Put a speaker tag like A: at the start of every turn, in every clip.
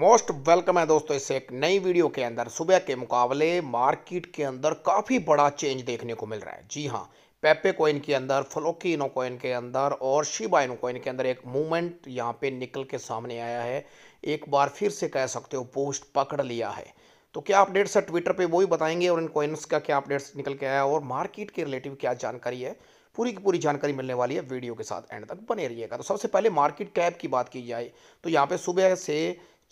A: most welcome है दोस्तों इस एक नई वीडियो के अंदर सुबह के मुकाबले मार्केट के अंदर काफ़ी बड़ा चेंज देखने को मिल रहा है जी हाँ पेपे कोइन के अंदर फ्लोकी इनो कोइन के अंदर और शिबा इनो कोइन के अंदर एक मूवमेंट यहाँ पे निकल के सामने आया है एक बार फिर से कह सकते हो पोस्ट पकड़ लिया है तो क्या अपडेट्स है ट्विटर पर वो भी बताएंगे और इन कोइन्स का क्या अपडेट्स निकल के आया और मार्केट के रिलेटिव क्या जानकारी है पूरी की पूरी जानकारी मिलने वाली है वीडियो के साथ एंड तक बने रहिएगा तो सबसे पहले मार्केट कैप की बात की जाए तो यहाँ पे सुबह से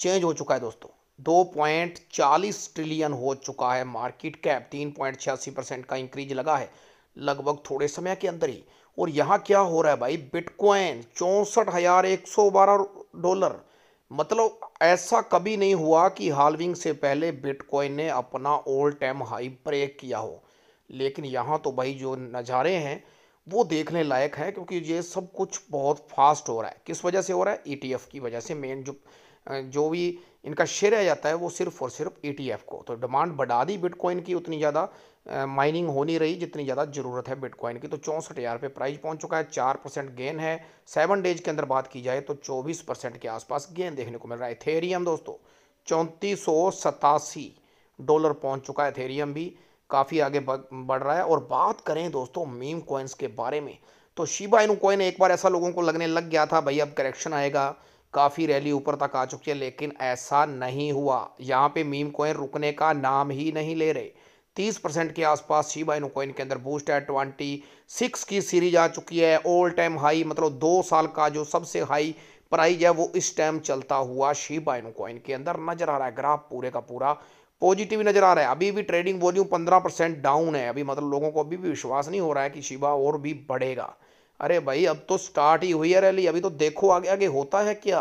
A: चेंज हो चुका है दोस्तों दो पॉइंट चालीस ट्रिलियन हो चुका है मार्केट कैप तीन पॉइंट छियासी परसेंट का इंक्रीज लगा है लगभग थोड़े समय के अंदर ही और यहाँ क्या हो रहा है भाई बिटकॉइन चौंसठ हजार एक सौ बारह डॉलर मतलब ऐसा कभी नहीं हुआ कि हालविंग से पहले बिटकॉइन ने अपना ओल्ड टाइम हाई ब्रेक किया हो लेकिन यहाँ तो भाई जो नज़ारे हैं वो देखने लायक है क्योंकि ये सब कुछ बहुत फास्ट हो रहा है किस वजह से हो रहा है ई e की वजह से मेन जो जो भी इनका शेयर आ जाता है वो सिर्फ और सिर्फ ई e को तो डिमांड बढ़ा दी बिटकॉइन की उतनी ज़्यादा माइनिंग हो नहीं रही जितनी ज़्यादा ज़रूरत है बिटकॉइन की तो चौंसठ हज़ार पे प्राइस पहुंच चुका है चार परसेंट गेन है सेवन डेज के अंदर बात की जाए तो चौबीस परसेंट के आसपास गेन देखने को मिल रहा है थेरियम दोस्तों चौंतीस डॉलर पहुँच चुका है थेरियम भी काफ़ी आगे बढ़ रहा है और बात करें दोस्तों मीम कॉइन्स के बारे में तो शिबा इनू कॉइन एक बार ऐसा लोगों को लगने लग गया था भाई अब करेक्शन आएगा काफ़ी रैली ऊपर तक आ चुकी है लेकिन ऐसा नहीं हुआ यहाँ पे मीम कॉइन रुकने का नाम ही नहीं ले रहे तीस परसेंट के आसपास शिबा इनू कॉइन के अंदर बूस्ट है ट्वेंटी सिक्स की सीरीज आ चुकी है ऑल टाइम हाई मतलब दो साल का जो सबसे हाई प्राइज है वो इस टाइम चलता हुआ शीबा इन कॉइन के अंदर नजर आ रहा है ग्राफ पूरे का पूरा पॉजिटिव नजर आ रहा है अभी भी ट्रेडिंग वॉल्यूम पंद्रह परसेंट डाउन है अभी मतलब लोगों को अभी भी विश्वास नहीं हो रहा है कि शिबा और भी बढ़ेगा अरे भाई अब तो स्टार्ट ही हुई है रैली अभी तो देखो आगे आगे होता है क्या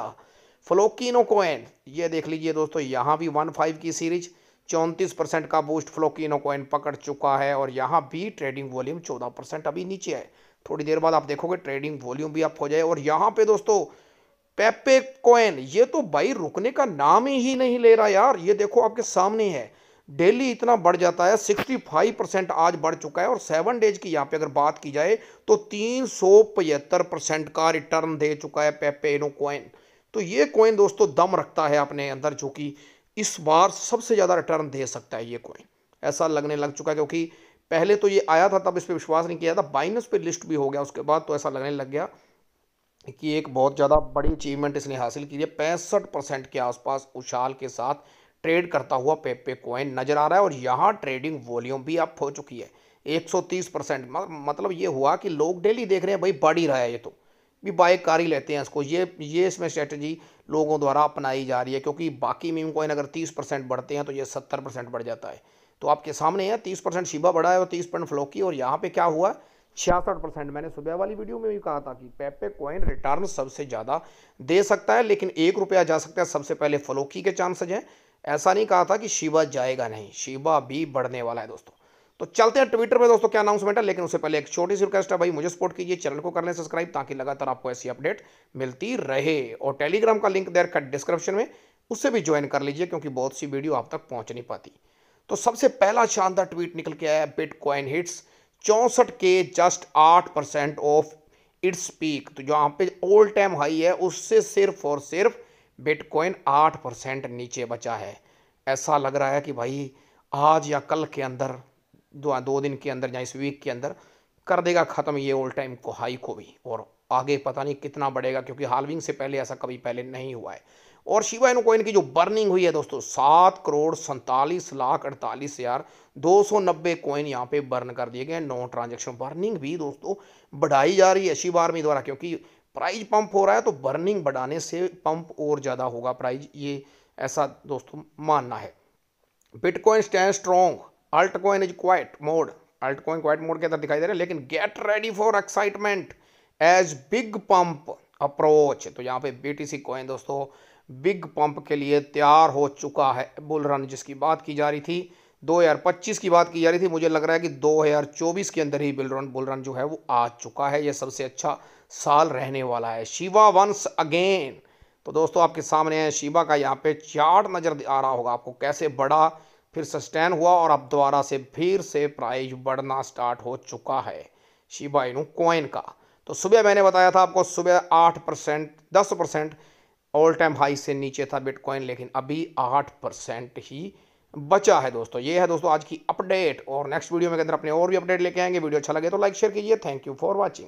A: फ्लोकिनो कोइन ये देख लीजिए दोस्तों यहाँ भी वन फाइव की सीरीज चौंतीस परसेंट का बूस्ट फ्लोकिनो कोइन पकड़ चुका है और यहाँ भी ट्रेडिंग वॉल्यूम चौदह परसेंट अभी नीचे है थोड़ी देर बाद आप देखोगे ट्रेडिंग वॉल्यूम भी अप हो जाए और यहाँ पे दोस्तों पेपे कॉइन ये तो भाई रुकने का नाम ही नहीं ले रहा यार ये देखो आपके सामने है डेली इतना बढ़ जाता है 65 परसेंट आज बढ़ चुका है और सेवन डेज की यहाँ पे अगर बात की जाए तो तीन परसेंट का रिटर्न दे चुका है पेपेनो कॉइन तो ये कॉइन दोस्तों दम रखता है अपने अंदर जो कि इस बार सबसे ज़्यादा रिटर्न दे सकता है ये कॉइन ऐसा लगने लग चुका है क्योंकि पहले तो ये आया था तब इस पर विश्वास नहीं किया था बाइनस पे लिस्ट भी हो गया उसके बाद तो ऐसा लगने लग गया कि एक बहुत ज़्यादा बड़ी अचीवमेंट इसने हासिल की है पैंसठ परसेंट के आसपास उछाल के साथ ट्रेड करता हुआ पेपे कॉइन नज़र आ रहा है और यहाँ ट्रेडिंग वॉल्यूम भी अब हो चुकी है 130 परसेंट मतलब ये हुआ कि लोग डेली देख रहे हैं भाई बढ़ ही रहा है ये तो भी बाय कार ही लेते हैं इसको ये ये इसमें स्ट्रेटजी लोगों द्वारा अपनाई जा रही है क्योंकि बाकी मीम कॉइन अगर 30 परसेंट बढ़ते हैं तो ये 70 परसेंट बढ़ जाता है तो आपके सामने है तीस परसेंट शिबा बढ़ा है और तीस परसेंट फ्लोकी और यहाँ पर क्या हुआ छियासठ परसेंट मैंने सुबह वाली वीडियो में भी कहा था कि पेपे कॉइन रिटर्न सबसे ज़्यादा दे सकता है लेकिन एक रुपया जा सकता है सबसे पहले फलोकी के चांसेज हैं ऐसा नहीं कहा था कि शिवा जाएगा नहीं शिवा भी बढ़ने वाला है दोस्तों तो चलते हैं ट्विटर पे दोस्तों क्या अनाउंसमेंट है लेकिन उससे पहले एक छोटी सी रिक्वेस्ट है भाई मुझे सपोर्ट कीजिए चैनल को कर लें सब्सक्राइब ताकि लगातार आपको ऐसी अपडेट मिलती रहे और टेलीग्राम का लिंक देर कट डिस्क्रिप्शन में उससे भी ज्वाइन कर लीजिए क्योंकि बहुत सी वीडियो आप तक पहुंच नहीं पाती तो सबसे पहला शानदार ट्वीट निकल के आया बिटकॉइन हिट्स चौंसठ के जस्ट आठ परसेंट ऑफ इट्स पीक तो जहाँ पे ऑल टाइम हाई है उससे सिर्फ और सिर्फ बिटकॉइन आठ परसेंट नीचे बचा है ऐसा लग रहा है कि भाई आज या कल के अंदर दो दो दिन के अंदर या इस वीक के अंदर कर देगा ख़त्म ये ऑल टाइम को हाई को भी और आगे पता नहीं कितना बढ़ेगा क्योंकि हालविंग से पहले ऐसा कभी पहले नहीं हुआ है और शिवा इनो कोइन की जो बर्निंग हुई है दोस्तों सात करोड़ सैंतालीस लाख अड़तालीस हज़ार दो सौ नब्बे कोइन यहाँ पे बर्न कर दिए गए नॉन ट्रांजेक्शन बर्निंग भी दोस्तों बढ़ाई जा रही है शिव आर्मी द्वारा क्योंकि प्राइज पंप हो रहा है तो बर्निंग बढ़ाने से पंप और ज़्यादा होगा प्राइज ये ऐसा दोस्तों मानना है Bitcoin stand strong altcoin is quiet mode altcoin quiet mode के अंदर दिखाई दे रहा है लेकिन get ready for excitement as big pump approach तो यहाँ पे बीटीसी कॉइन दोस्तों बिग पंप के लिए तैयार हो चुका है बुल रन जिसकी बात की जा रही थी 2025 की बात की जा रही थी मुझे लग रहा है कि 2024 के अंदर ही बिल रन बुल रन जो है वो आ चुका है यह सबसे अच्छा साल रहने वाला है शिवा वंस अगेन तो दोस्तों आपके सामने है शिवा का यहाँ पे चार्ट नज़र आ रहा होगा आपको कैसे बढ़ा फिर सस्टेन हुआ और अब दोबारा से फिर से प्राइज बढ़ना स्टार्ट हो चुका है शिवा इनू कॉइन का तो सुबह मैंने बताया था आपको सुबह आठ परसेंट दस परसेंट ऑल टाइम हाई से नीचे था बिटकॉइन लेकिन अभी आठ परसेंट ही बचा है दोस्तों ये है दोस्तों आज की अपडेट और नेक्स्ट वीडियो में अंदर अपने और भी अपडेट लेके आएंगे वीडियो अच्छा लगे तो लाइक शेयर कीजिए थैंक यू फॉर वॉचिंग